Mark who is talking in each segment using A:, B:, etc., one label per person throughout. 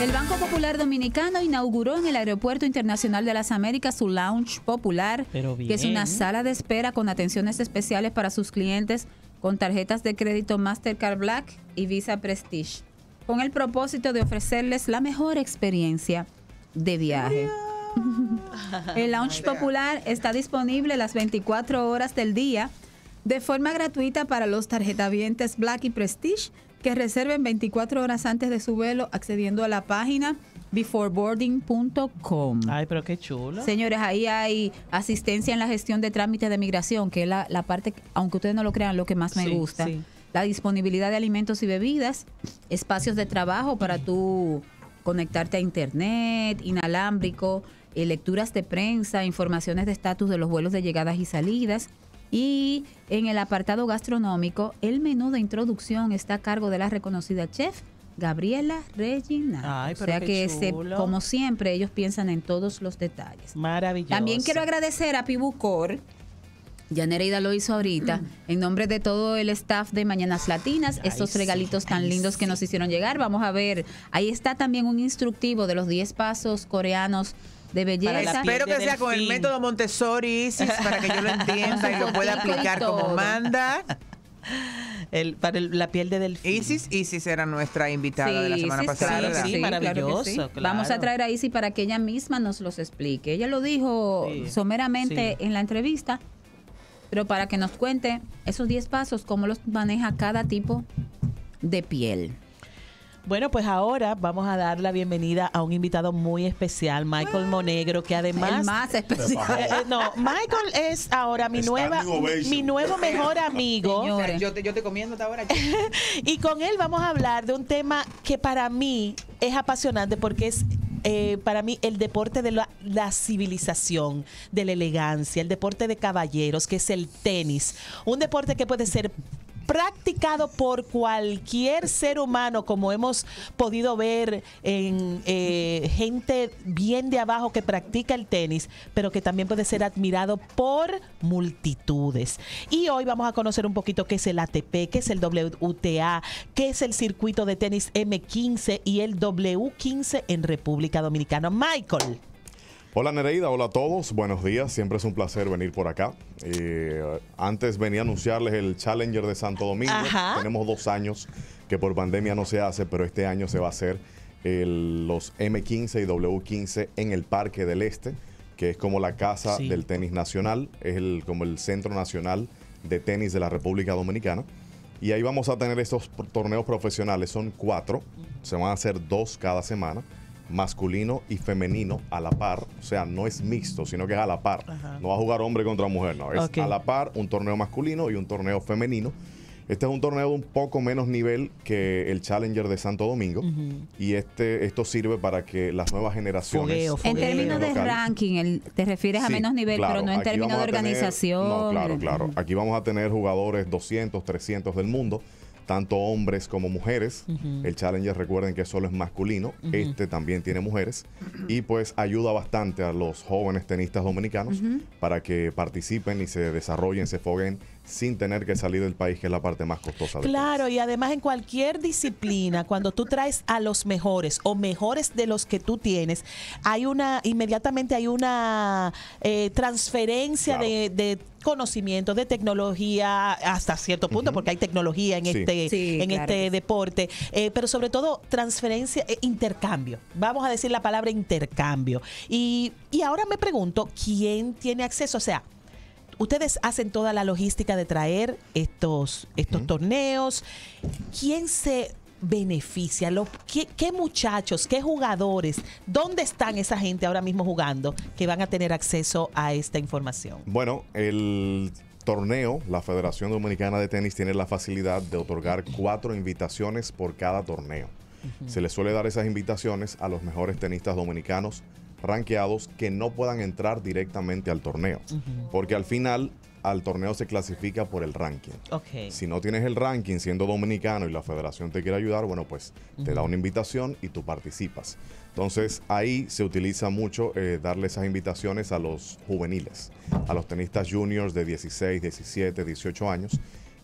A: El Banco Popular Dominicano inauguró en el Aeropuerto Internacional de las Américas su lounge popular, que es una sala de espera con atenciones especiales para sus clientes con tarjetas de crédito Mastercard Black y Visa Prestige, con el propósito de ofrecerles la mejor experiencia de viaje. el lounge popular está disponible las 24 horas del día de forma gratuita para los tarjetavientes Black y Prestige que reserven 24 horas antes de su vuelo accediendo a la página beforeboarding.com.
B: Ay, pero qué chulo. Señores,
A: ahí hay asistencia en la gestión de trámites de migración, que es la, la parte, aunque ustedes no lo crean, lo que más me gusta. La disponibilidad de alimentos y bebidas, espacios de trabajo para tú conectarte a internet, inalámbrico, eh, lecturas de prensa, informaciones de estatus de los vuelos de llegadas y salidas, y en el apartado gastronómico, el menú de introducción está a cargo de la reconocida chef Gabriela Regina. Ay, o sea que, como siempre, ellos piensan en todos los detalles.
B: Maravilloso.
C: También quiero
A: agradecer a Pibucor ya lo hizo ahorita. Mm. En nombre de todo el staff de Mañanas Latinas, estos regalitos tan lindos que nos hicieron llegar. Vamos a ver, ahí está también un instructivo de los 10 pasos coreanos de belleza. Espero que sea con el
B: método Montessori Isis para que yo lo entienda y lo pueda aplicar como manda. El, para la piel de delfín. Isis, era nuestra invitada de la semana pasada. Sí, maravilloso. Vamos a traer
A: a Isis para que ella misma nos los explique. Ella lo dijo someramente en la entrevista, pero para que nos cuente esos 10 pasos, cómo los maneja cada tipo
B: de piel. Bueno, pues ahora vamos a dar la bienvenida a un invitado muy especial, Michael ah, Monegro, que además... El más especial. Eh, eh, no, Michael es ahora mi nueva, mi nuevo mejor amigo. Yo yo
A: te comiendo hasta ahora.
B: y con él vamos a hablar de un tema que para mí es apasionante porque es eh, para mí el deporte de la, civilización, de la elegancia, el deporte de caballeros, que es el tenis. Un deporte que puede ser practicado por cualquier ser humano, como hemos podido ver en eh, gente bien de abajo que practica el tenis, pero que también puede ser admirado por multitudes. Y hoy vamos a conocer un poquito qué es el ATP, qué es el WTA, qué es el circuito de tenis M15 y el W15 en República Dominicana. Michael.
D: Hola Nereida, hola a todos, buenos días, siempre es un placer venir por acá. Eh, antes venía a anunciarles el Challenger de Santo Domingo, tenemos dos años que por pandemia no se hace, pero este año se va a hacer los M15 y W15 en el Parque del Este, que es como la casa del tenis nacional, es como el centro nacional de tenis de la República Dominicana. Y ahí vamos a tener estos torneos profesionales, son cuatro, se van a hacer dos cada semana masculino y femenino a la par, o sea, no es mixto, sino que es a la par. No va a jugar hombre contra mujer, no, es a la par un torneo masculino y un torneo femenino. Este es un torneo de un poco menos nivel que el Challenger de Santo Domingo y este esto sirve para que las nuevas generaciones en términos de
A: ranking te refieres a menos nivel pero no en términos de organización claro claro
D: aquí vamos a tener jugadores 200 300 del mundo tanto hombres como mujeres. El Challenger, recuerden que solo es masculino, este también tiene mujeres y pues ayuda bastante a los jóvenes tenistas dominicanos para que participen y se desarrollen, se foguen sin tener que salir del país, que es la parte más costosa.
B: claro, y además en cualquier disciplina, cuando tú traes a los mejores o mejores de los que tú tienes, hay una, inmediatamente hay una eh, transferencia de, de de tecnología hasta cierto punto, porque hay tecnología en este en este deporte, eh, pero sobre todo transferencia, e intercambio. Vamos a decir la palabra intercambio. Y, y ahora me pregunto, ¿quién tiene acceso? O sea, ustedes hacen toda la logística de traer estos, estos torneos. ¿Quién se beneficia? ¿qué, muchachos, qué jugadores, dónde están esa gente ahora mismo jugando que van a tener acceso a esta información?
D: Bueno, el torneo, la Federación Dominicana de Tenis tiene la facilidad de otorgar cuatro invitaciones por cada torneo. Se le suele dar esas invitaciones a los mejores tenistas dominicanos ranqueados que no puedan entrar directamente al torneo. Porque al final al torneo se clasifica por el ranking. Si no tienes el ranking siendo dominicano y la federación te quiere ayudar, bueno, pues te da una invitación y tú participas. Entonces ahí se utiliza mucho eh, darle esas invitaciones a los juveniles, a los tenistas juniors de 16, 17, 18 años.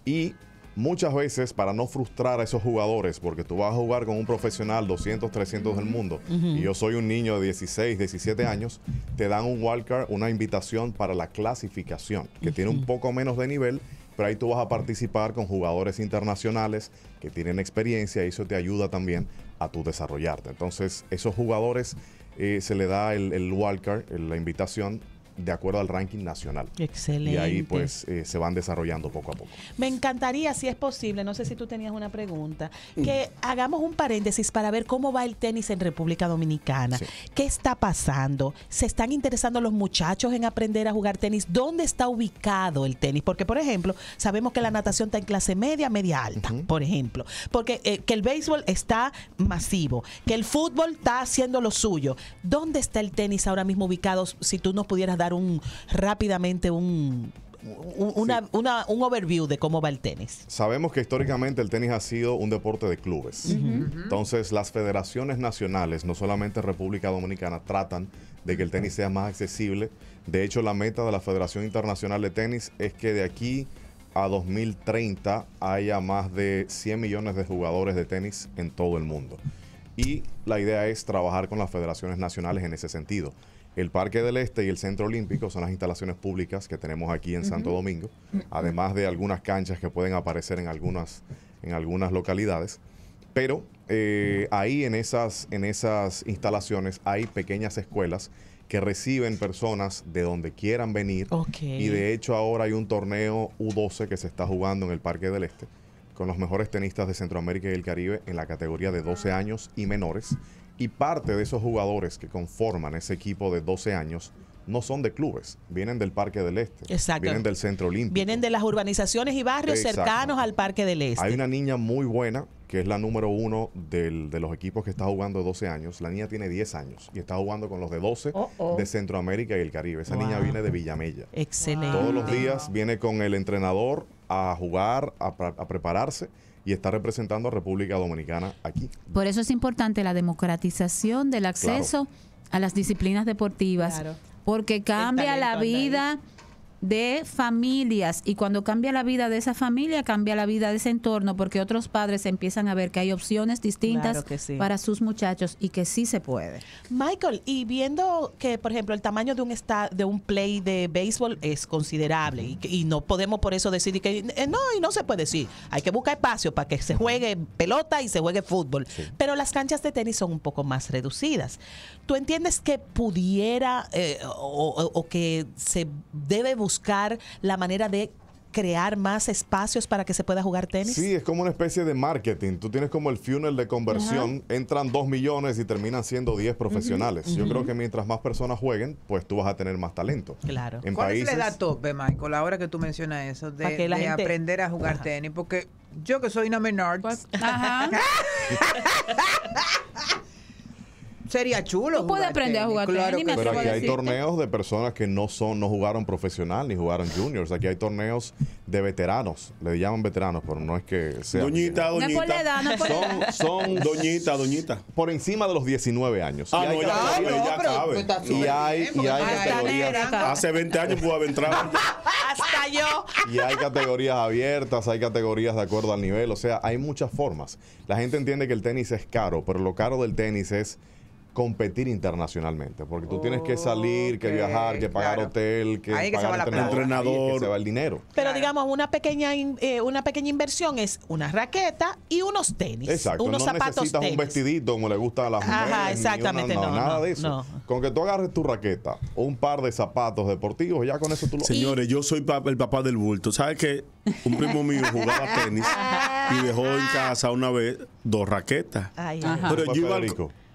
D: Y muchas veces para no frustrar a esos jugadores, porque tú vas a jugar con un profesional 200, 300 del mundo, y yo soy un niño de 16, 17 años, te dan un wildcard, una invitación para la clasificación, que tiene un poco menos de nivel, pero ahí tú vas a participar con jugadores internacionales que tienen experiencia y eso te ayuda también a tu desarrollarte. Entonces, esos jugadores eh, se le da el, el wildcard, la invitación de acuerdo al ranking nacional. Excelente. Y ahí pues eh, se van desarrollando poco a poco.
B: Me encantaría, si es posible, no sé si tú tenías una pregunta, mm. que hagamos un paréntesis para ver cómo va el tenis en República Dominicana. ¿Qué está pasando? ¿Se están interesando los muchachos en aprender a jugar tenis? ¿Dónde está ubicado el tenis? Porque, por ejemplo, sabemos que la natación está en clase media, media alta, por ejemplo. Porque eh, que el béisbol está masivo, que el fútbol está haciendo lo suyo. ¿Dónde está el tenis ahora mismo ubicado? Si tú nos pudieras dar un rápidamente un overview de cómo va el tenis.
D: Sabemos que históricamente el tenis ha sido un deporte de clubes. Entonces, las federaciones nacionales, no solamente República Dominicana, tratan de que el tenis sea más accesible. De hecho, la meta de la Federación Internacional de Tenis es que de aquí a 2030 haya más de 100 millones de jugadores de tenis en todo el mundo. Y la idea es trabajar con las federaciones nacionales en ese sentido. El Parque del Este y el Centro Olímpico son las instalaciones públicas que tenemos aquí en Santo Domingo, además de algunas canchas que pueden aparecer en algunas, en algunas localidades. Pero eh, ahí en esas, en esas instalaciones hay pequeñas escuelas que reciben personas de donde quieran venir. Y de hecho ahora hay un torneo U12 que se está jugando en el Parque del Este con los mejores tenistas de Centroamérica y el Caribe en la categoría de 12 años y menores y parte de esos jugadores que conforman ese equipo de 12 años no son de clubes, vienen del Parque del Este, Exacto. vienen del Centro Olímpico.
B: Vienen de las urbanizaciones y barrios cercanos al Parque del Este. Hay una
D: niña muy buena, que es la número uno del, de los equipos que está jugando de 12 años. La niña tiene 10 años y está jugando con los de 12 de Centroamérica y el Caribe. Esa niña viene de Villamella. Excelente. Todos los días viene con el entrenador, a jugar, a, prepararse y está representando a República Dominicana aquí.
A: Por eso es importante la democratización del acceso a las disciplinas deportivas, porque cambia la vida de familias y cuando cambia la vida de esa familia, cambia la vida de ese entorno porque otros padres empiezan a ver que hay opciones distintas para sus muchachos y que sí se puede.
B: Michael, y viendo que, por ejemplo, el tamaño de un, de un play de béisbol es considerable y, no podemos por eso decir que eh, no, y no se puede decir, hay que buscar espacio para que se juegue pelota y se juegue fútbol, pero las canchas de tenis son un poco más reducidas. ¿Tú entiendes que pudiera eh, o que se debe buscar buscar la manera de crear más espacios para que se pueda jugar
D: tenis? Sí, es como una especie de marketing. Tú tienes como el funnel de conversión, entran dos millones y terminan siendo diez profesionales. Yo creo que mientras más personas jueguen, pues tú vas a tener más talento. Claro. En ¿Cuál es la
A: tope, Michael, ahora que tú mencionas eso, de, aprender a jugar tenis? Porque yo que soy una menor... Pues, ajá. sería chulo. Puede aprender a jugar tenis. Pero aquí hay
D: torneos de personas que no son, no jugaron profesional ni jugaron juniors. Aquí hay torneos de veteranos. Le llaman veteranos, pero no es que sea. Doñita, doñita. Son, doñita, doñita. Por encima de los 19 años. Ah, ya, hay, y hay categorías. Hace 20 años pudo haber Hasta yo. Y hay categorías abiertas, hay categorías de acuerdo al nivel. O sea, hay muchas formas. La gente entiende que el tenis es caro, pero lo caro del tenis es competir internacionalmente, porque tú tienes que salir, que viajar, que pagar hotel, que pagar entrenador, que el dinero.
B: Pero digamos una pequeña eh, una pequeña inversión es una raqueta y unos tenis, Exacto. unos no zapatos necesitas un
D: vestidito como le gusta
C: a las mujeres, Ajá, exactamente, no, nada de eso. Con que tú agarres tu raqueta, O un par de zapatos deportivos, ya con eso tú lo Señores, yo soy el papá del bulto. ¿Sabes que un primo mío jugaba tenis y dejó en casa una vez dos raquetas? Ay, Pero yo iba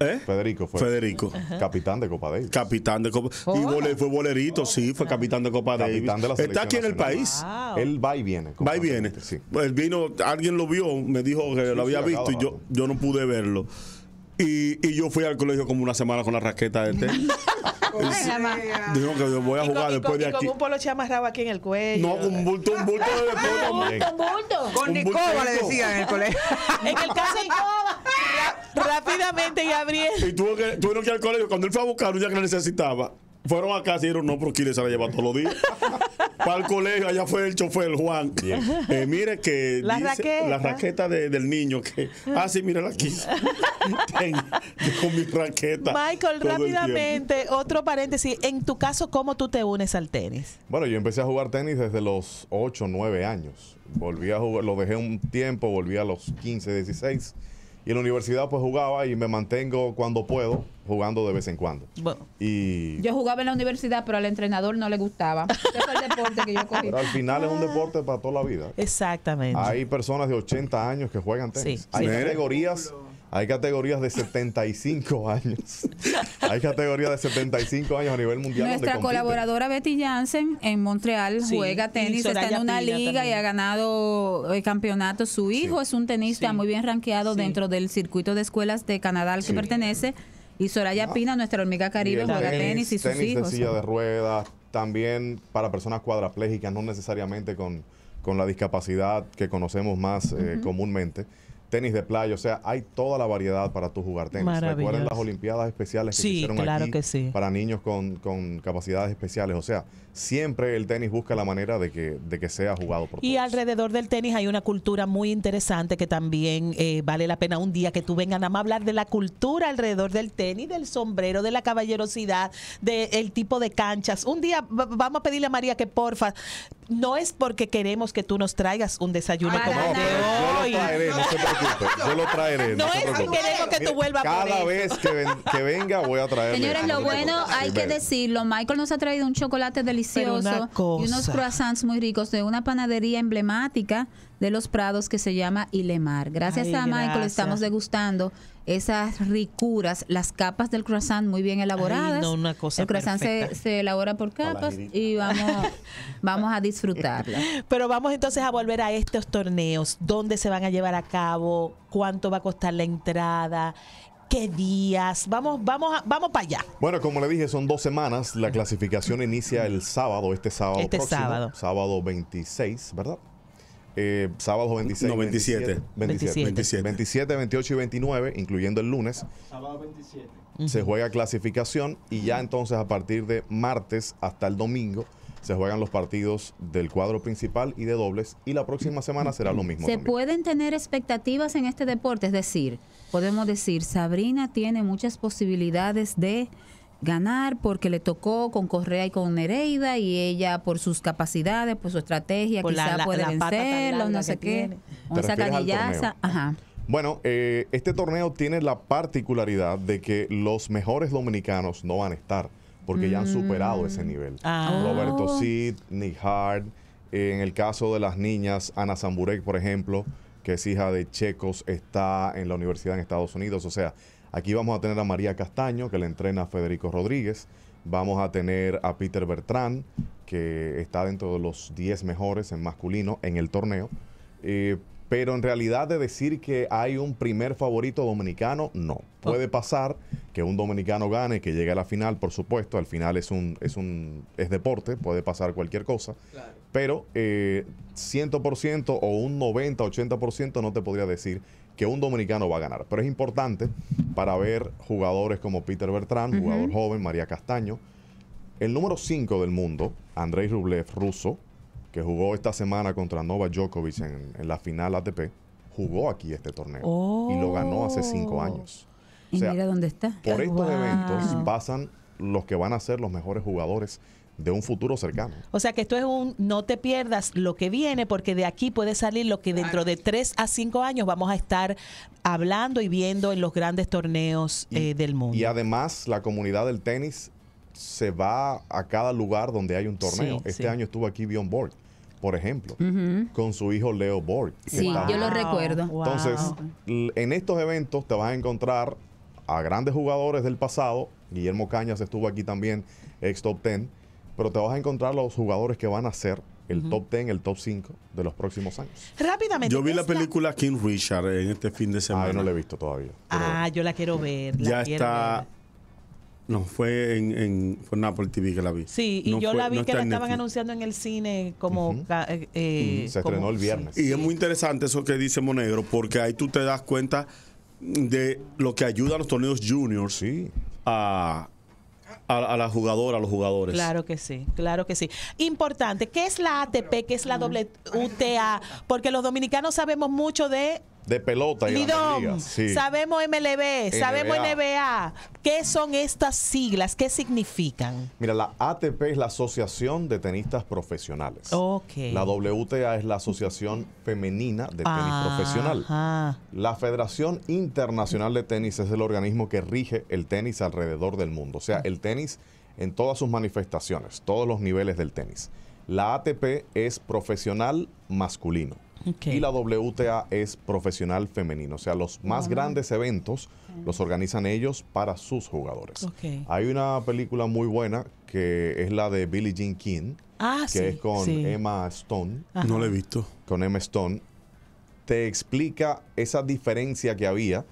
C: ¿Eh? Federico fue. Federico. Capitán de Copa Davis. Capitán de Copa Y fue bolerito, sí, fue capitán de Copa capitán De la Está aquí en el país. Él va y viene. Va y viene. vino, alguien lo vio, me dijo que lo había visto y yo, yo no pude verlo. Y, yo fui al colegio como una semana con la raqueta de tenis.
B: Dijo que voy a jugar después de aquí. con un polo aquí en el cuello. No, con un bulto, un bulto de deporte. un un bulto. Con Nicoba le decían en el colegio. en el caso de
C: rápidamente, Gabriel. Y tuvo que, tuvieron que ir al colegio. Cuando él fue a buscar ya que lo necesitaba, fueron casa y dijeron, no, pero Kile se la lleva todos los días. Para el colegio, allá fue el chofer, Juan. Eh, mire que la, raqueta. la raqueta del niño que. Ah, sí, mírala aquí. con mi raqueta. Michael, rápidamente,
B: otro paréntesis. En tu caso, ¿cómo tú te unes al tenis?
D: Bueno, yo empecé a jugar tenis desde los 8, 9 años. Volví a jugar, lo dejé un tiempo, volví a los 15, 16 y en la universidad pues jugaba y me mantengo cuando puedo jugando de vez en cuando. Y
A: yo jugaba en la universidad, pero al entrenador no le gustaba. deporte que yo Pero
D: al final es un ah. deporte para toda la vida. Exactamente. Hay personas de 80 años que juegan tenis. Sí, Hay categorías hay categorías de 75 años. Hay categorías de 75 años a nivel mundial. Nuestra colaboradora
A: Betty Jansen en Montreal juega tenis, está en una liga y ha ganado el eh, campeonato. Su hijo es un tenista muy bien rankeado dentro del circuito de escuelas de Canadá al que pertenece. Y Soraya ah. Pina, nuestra hormiga caribe, juega tenis, y sus hijos. de silla de
D: ruedas, también para personas cuadraplégicas, no necesariamente con, la discapacidad que conocemos más eh, comúnmente tenis de playa, o sea, hay toda la variedad para tú jugar tenis. Recuerden las Olimpiadas Especiales que sí, hicieron para niños con, capacidades especiales. O sea, siempre el tenis busca la manera de que, sea jugado por y todos.
B: Y alrededor del tenis hay una cultura muy interesante que también eh, vale la pena un día que tú vengas a hablar de la cultura alrededor del tenis, del sombrero, de la caballerosidad, del tipo de canchas. Un día vamos a pedirle a María que porfa, no es porque queremos que tú nos traigas un desayuno ah,
D: como hoy. yo lo traeré. No, es que que tú vuelvas Cada vez que, venga voy a traer. Señores, lo bueno hay que
A: decirlo. Michael nos ha traído un chocolate delicioso y unos croissants muy ricos de una panadería emblemática de los Prados que se llama Ilemar. Gracias a Michael le estamos degustando esas ricuras, las capas del croissant muy bien elaboradas. una cosa El croissant se, elabora por capas y vamos, vamos a disfrutarla.
B: Pero vamos entonces a volver a estos torneos, dónde se van a llevar a cabo, cuánto va a costar la entrada, qué días. Vamos, vamos, vamos para allá.
D: Bueno, como le dije, son dos semanas. La clasificación inicia el sábado, este sábado este sábado. sábado 26, ¿verdad? sábado 27. 27, 27. 27. 28 y 29, incluyendo el lunes. Se juega clasificación y ya entonces a partir de martes hasta el domingo se juegan los partidos del cuadro principal y de dobles y la próxima semana será lo mismo. ¿Se
A: pueden tener expectativas en este deporte? Es decir, podemos decir, Sabrina tiene muchas posibilidades de ganar porque le tocó con Correa y con Nereida y ella por sus capacidades, por su estrategia, quizá puede vencerlo, no sé qué, esa ajá.
D: Bueno, eh, este torneo tiene la particularidad de que los mejores dominicanos no van a estar porque ya han mm. superado ese nivel. Ah. Roberto oh. Cid, Nick Hard, eh, en el caso de las niñas, Ana Zamburek, por ejemplo, que es hija de checos, está en la universidad en Estados Unidos, o sea, Aquí vamos a tener a María Castaño, que le entrena a Federico Rodríguez. Vamos a tener a Peter Bertrán, que está dentro de los 10 mejores en masculino en el torneo. Eh, pero en realidad de decir que hay un primer favorito dominicano, no. Puede ah. pasar que un dominicano gane, que llegue a la final, por supuesto, al final es un, es un es deporte, puede pasar cualquier cosa. Pero 100% eh, o un 90, 80% no te podría decir que un dominicano va a ganar. Pero es importante para ver jugadores como Peter Bertrand, jugador joven, María Castaño. El número 5 del mundo, Andrei Rublev, ruso, que jugó esta semana contra Nova Djokovic en, la final ATP, jugó aquí este torneo y lo ganó hace cinco oh. años. y mira
B: dónde está.
A: Por estos eventos
D: pasan los que van a ser los mejores jugadores de un futuro cercano.
B: O sea que esto es un no te pierdas lo que viene, porque de aquí puede salir lo que dentro de tres a cinco años vamos a estar hablando y viendo en los grandes
D: torneos eh, del mundo. Y además la comunidad del tenis se va a cada lugar donde hay un torneo. este año estuvo aquí Bjorn Borg por ejemplo, con su hijo Leo Borg Sí, yo lo recuerdo. Entonces, en estos eventos te vas a encontrar a grandes jugadores del pasado. Guillermo Cañas estuvo aquí también, ex top ten pero te vas a encontrar los jugadores que van a ser el top 10, el top 5 de los próximos años. Rápidamente. Yo vi la
C: película King Richard en este fin de ah, semana. no la he visto todavía. Ah,
B: yo la quiero ver. ya está.
C: No, fue en, en, fue en TV que la vi. Sí, y yo la vi que la estaban
B: anunciando en el cine como... Eh, eh, Se estrenó el viernes.
C: Y es muy interesante eso que dice Monegro, porque ahí tú te das cuenta de lo que ayuda a los torneos juniors sí. a a, la jugadora, a los jugadores. Claro
B: que sí, claro que sí. Importante, ¿qué es la ATP? ¿Qué es la WTA? Porque los dominicanos sabemos mucho de
D: de pelota. Y sí. sabemos
B: MLB, sabemos NBA. ¿Qué son estas siglas? ¿Qué significan?
D: Mira, la ATP es la Asociación de Tenistas Profesionales. La WTA es la Asociación Femenina de Tenis Profesional. La Federación Internacional de Tenis es el organismo que rige el tenis alrededor del mundo. O sea, el tenis en todas sus manifestaciones, todos los niveles del tenis. La ATP es profesional masculino. Y la WTA es profesional femenino. O sea, los más grandes eventos los organizan ellos para sus jugadores. Hay una película muy buena que es la de Billie Jean King, ah, que es con Emma Stone. No la he visto. Con Emma Stone. Te explica esa diferencia que había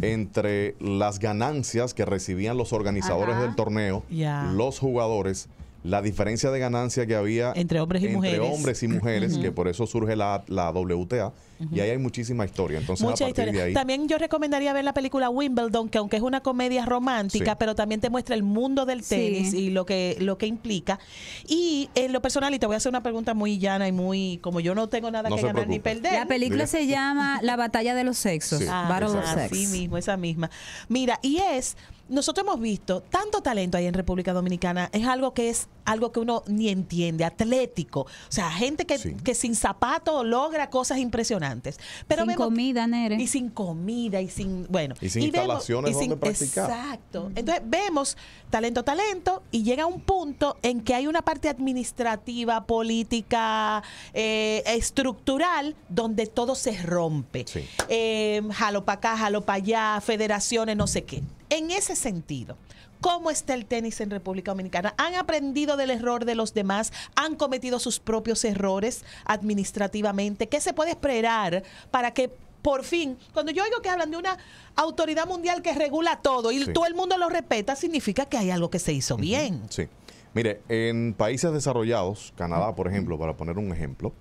D: entre las ganancias que recibían los organizadores del torneo, los jugadores la diferencia de ganancia que había entre hombres y entre mujeres, hombres y mujeres que por eso surge la, WTA, y ahí hay muchísima historia. Entonces, a partir De ahí,
B: También yo recomendaría ver la película Wimbledon, que aunque es una comedia romántica, pero también te muestra el mundo del tenis y lo que, lo que implica. Y en lo personal, y te voy a hacer una pregunta muy llana y muy, como yo no tengo nada que ganar ni perder. La película se llama La batalla de los sexos, Ah, of Sex. mismo, esa misma. Mira, y es nosotros hemos visto tanto talento ahí en República Dominicana, es algo que es algo que uno ni entiende, atlético, o sea, gente que, sin zapato logra cosas impresionantes. Pero sin comida, Nere. Y sin comida, y sin, bueno. Y sin instalaciones donde practicar. Exacto. Entonces vemos talento, talento, y llega un punto en que hay una parte administrativa, política, eh, estructural, donde todo se rompe. Eh, jalo para acá, jalo para allá, federaciones, no sé qué. En ese sentido, ¿Cómo está el tenis en República Dominicana? ¿Han aprendido del error de los demás? ¿Han cometido sus propios errores administrativamente? ¿Qué se puede esperar para que por fin, cuando yo oigo que hablan de una autoridad mundial que regula todo y todo el mundo lo respeta, significa que hay algo
D: que se hizo bien? Sí. Mire, en países desarrollados, Canadá, por ejemplo, para poner un ejemplo,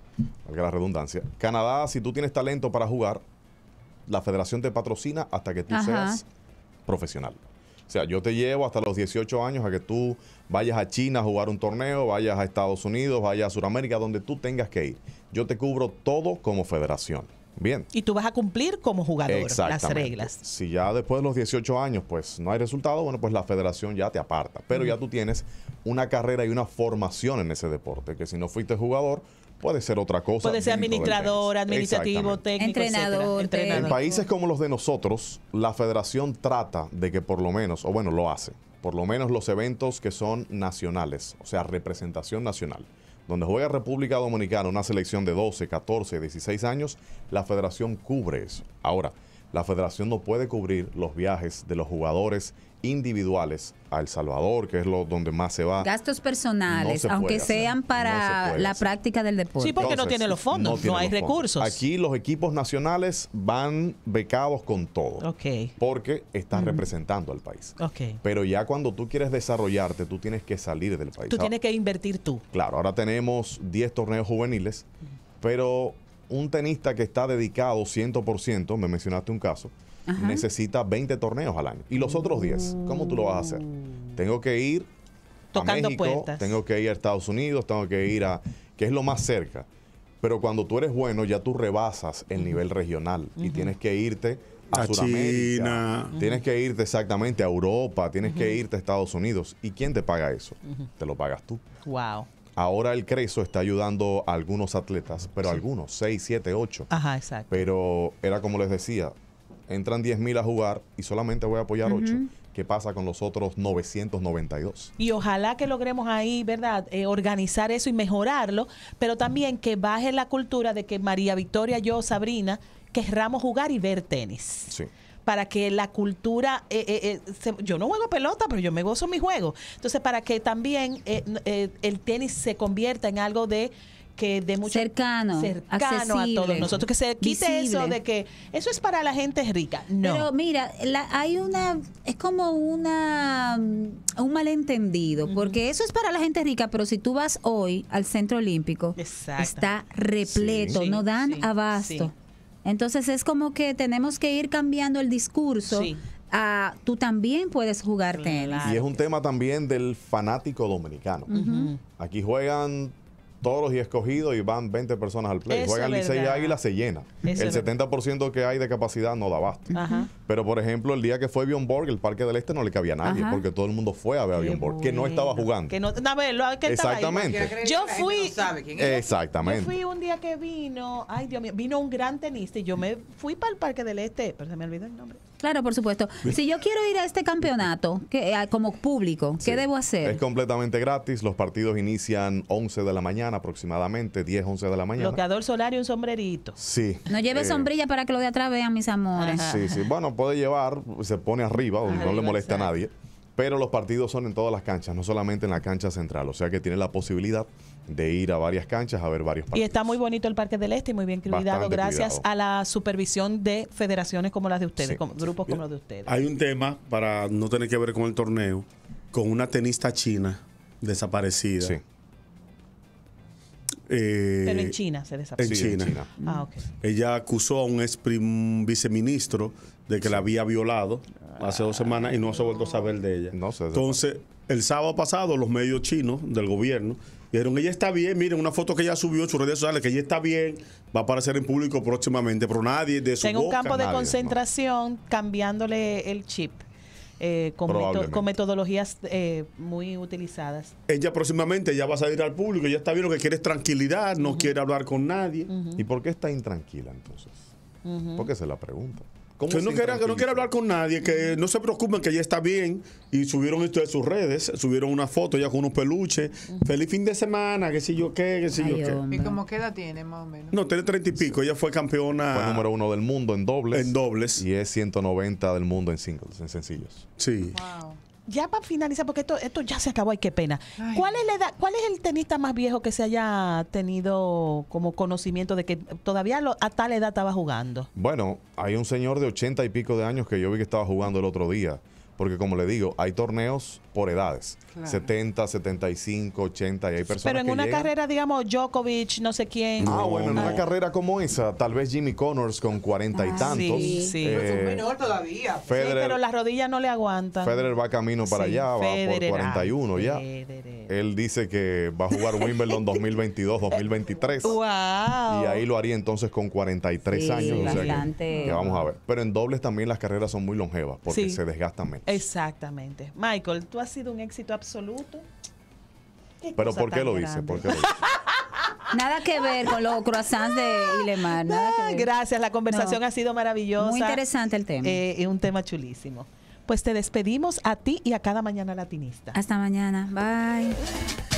D: valga la redundancia, Canadá, si tú tienes talento para jugar, la federación te patrocina hasta que tú seas profesional. O sea, yo te llevo hasta los 18 años a que tú vayas a China a jugar un torneo, vayas a Estados Unidos, vayas a Sudamérica, donde tú tengas que ir. Yo te cubro todo como federación. Bien.
B: Y tú vas a cumplir como jugador las reglas.
D: Si ya después de los 18 años pues no hay resultado, bueno, pues la federación ya te aparta. Pero ya tú tienes una carrera y una formación en ese deporte, que si no fuiste jugador, Puede ser otra cosa. Puede ser administrador, administrativo, técnico,
A: entrenador, entrenador. En
D: países como los de nosotros, la federación trata de que por lo menos, o bueno, lo hace, por lo menos los eventos que son nacionales, o sea, representación nacional, donde juega República Dominicana una selección de 12, 14, 16 años, la federación cubre eso. Ahora, la federación no puede cubrir los viajes de los jugadores individuales a El Salvador, que es lo donde más se va.
A: Gastos personales, aunque sean para la práctica del deporte. Sí, porque no tiene los fondos, no, hay recursos.
D: Aquí los equipos nacionales van becados con todo. Ok. Porque están representando al país. Pero ya cuando tú quieres desarrollarte, tú tienes que salir del país. Tú tienes
B: que invertir tú.
D: Claro, ahora tenemos 10 torneos juveniles, pero un tenista que está dedicado 100%, me mencionaste un caso, necesita 20 torneos al año. ¿Y los otros 10? ¿Cómo tú lo vas a hacer? Tengo que ir
C: Tocando a México, puertas.
D: tengo que ir a Estados Unidos, tengo que ir a... que es lo más cerca. Pero cuando tú eres bueno, ya tú rebasas el nivel regional y tienes que irte a, Sudamérica, Tienes que irte exactamente a Europa, tienes que irte a Estados Unidos. ¿Y quién te paga eso? Te lo pagas tú. Wow. Ahora el Creso está ayudando a algunos atletas, pero algunos, 6, 7, 8. Ajá, exacto. Pero era como les decía, entran 10.000 a jugar y solamente voy a apoyar 8 qué pasa con los otros 992.
B: Y ojalá que logremos ahí, ¿verdad?, eh, organizar eso y mejorarlo, pero también que baje la cultura de que María Victoria, yo, Sabrina, querramos jugar y ver tenis. Sí para que la cultura, eh, eh, eh, yo no juego pelota, pero yo me gozo mi juego. Entonces, para que también el tenis se convierta en algo de que de mucho cercano, cercano a todos nosotros que se quite eso de que eso es para la gente rica no pero mira hay una es
A: como una mm, un malentendido porque eso es para la gente rica pero si tú vas hoy al centro olímpico está repleto no dan abasto entonces es como que tenemos que ir cambiando el discurso. A, ah, tú también puedes jugar tenis. Y es un
D: tema también del fanático dominicano. Aquí juegan todos y escogidos y van 20 personas al play. Juegan Licey y Águila, se llena. el 70% que hay de capacidad no da
C: bastante.
D: Pero, por ejemplo, el día que fue Bjorn Borg, el Parque del Este no le cabía a nadie, porque todo el mundo fue a ver a Bjorn Borg, que no estaba jugando.
B: Exactamente.
A: yo fui...
D: Exactamente. Yo
B: fui un día que vino, ay Dios mío, vino un gran tenista y yo me fui para el Parque del Este, pero se me olvidó el nombre. Claro, por supuesto. Si yo quiero ir a este
A: campeonato que, eh, como público,
B: ¿qué debo hacer?
A: Es
D: completamente gratis, los partidos inician 11 de la mañana aproximadamente 10, 11 de la mañana.
B: Bloqueador solar y un sombrerito.
D: Sí. No lleve eh,
A: sombrilla para que lo de atrás vean, mis amores. Sí, sí.
D: Bueno, puede llevar, se pone arriba, no le molesta a nadie. Pero los partidos son en todas las canchas, no solamente en la cancha central. O sea que tiene la posibilidad de ir a varias canchas a ver varios partidos. Y
B: está muy bonito el Parque del Este, muy bien cuidado, gracias a la supervisión de federaciones como las de ustedes, grupos como los de ustedes.
C: Hay un tema, para no tener que ver con el torneo, con una tenista china desaparecida. Sí pero en eh, China se desapareció. En, China. Ah, Ella acusó a un ex viceministro de que la había violado hace dos semanas y no se ha vuelto a saber de ella. Entonces, el sábado pasado, los medios chinos del gobierno dijeron: Ella está bien, miren, una foto que ella subió en sus redes sociales, que ella está bien, va a aparecer en público próximamente, pero nadie de su. En un campo de concentración,
B: cambiándole el chip
C: eh, con,
B: metodologías eh, muy utilizadas.
C: Ella próximamente ya va a salir al público, ya está viendo que quiere tranquilidad, no quiere hablar con nadie. ¿Y por qué está intranquila entonces? Porque se la pregunta que no, quiera, quiere hablar con nadie, que no se preocupen, que ella está bien. Y subieron esto de sus redes, subieron una foto ya con unos peluches. Feliz fin de semana, que sé yo qué, qué sé yo qué. ¿Y cómo qué edad tiene más o menos? No, tiene treinta y pico. Ella fue campeona.
D: número uno del mundo en dobles. En dobles. Y es 190 del mundo en singles, en sencillos.
C: Sí. Wow
B: ya para finalizar, porque esto, esto ya se acabó, ay, qué pena. ¿Cuál es la cuál es el tenista más viejo que se haya tenido como conocimiento de que todavía a tal edad estaba jugando?
D: Bueno, hay un señor de ochenta y pico de años que yo vi que estaba jugando el otro día porque como le digo, hay torneos por edades, 70, 75, 80, y hay personas Pero en una carrera,
B: digamos, Djokovic, no sé quién. ah, bueno, en una ah.
D: carrera como esa, tal vez Jimmy Connors con cuarenta y ah, tantos. Sí, sí. es eh, menor
B: todavía. pero las rodillas no le aguantan.
D: Federer va camino para allá, va por 41 ya. Él dice que va a jugar Wimbledon 2022, 2023. wow. Y ahí lo haría entonces con 43 años. vamos a ver. Pero en dobles también las carreras son muy longevas porque se desgastan menos.
B: Exactamente. Michael, tú has sido un éxito absoluto. Pero ¿por qué, lo
D: hice? ¿por qué
A: Nada que ver con los croissants de Ilemar. Ah, gracias,
B: la conversación ha sido maravillosa. Muy interesante el tema. Eh, un tema chulísimo. Pues te despedimos a ti y a cada mañana latinista. Hasta mañana. Bye.